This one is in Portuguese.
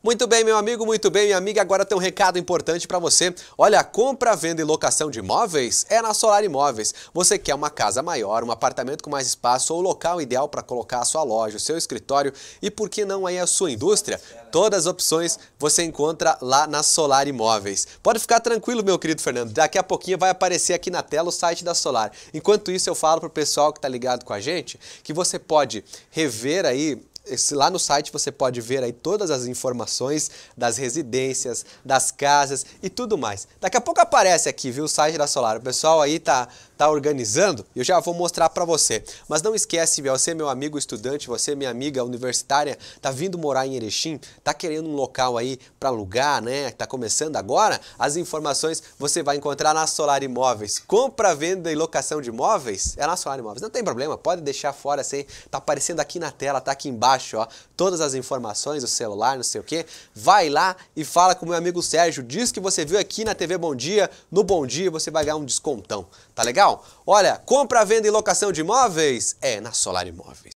Muito bem, meu amigo, muito bem, minha amiga. Agora tem um recado importante para você. Olha, compra, venda e locação de imóveis é na Solar Imóveis. Você quer uma casa maior, um apartamento com mais espaço ou local ideal para colocar a sua loja, o seu escritório e por que não aí a sua indústria? Todas as opções você encontra lá na Solar Imóveis. Pode ficar tranquilo, meu querido Fernando. Daqui a pouquinho vai aparecer aqui na tela o site da Solar. Enquanto isso, eu falo pro pessoal que tá ligado com a gente que você pode rever aí esse, lá no site você pode ver aí todas as informações das residências, das casas e tudo mais. Daqui a pouco aparece aqui, viu, o site da Solar. O pessoal aí tá está organizando, eu já vou mostrar para você. Mas não esquece, você é meu amigo estudante, você é minha amiga universitária, tá vindo morar em Erechim, tá querendo um local aí para alugar, né? Tá começando agora? As informações você vai encontrar na Solar Imóveis. Compra, venda e locação de imóveis é na Solar Imóveis. Não tem problema, pode deixar fora assim, tá aparecendo aqui na tela, tá aqui embaixo, ó, todas as informações, o celular, não sei o que. Vai lá e fala com o meu amigo Sérgio, diz que você viu aqui na TV Bom Dia, no Bom Dia você vai ganhar um descontão. Tá legal? Olha, compra, venda e locação de imóveis é na Solar Imóveis.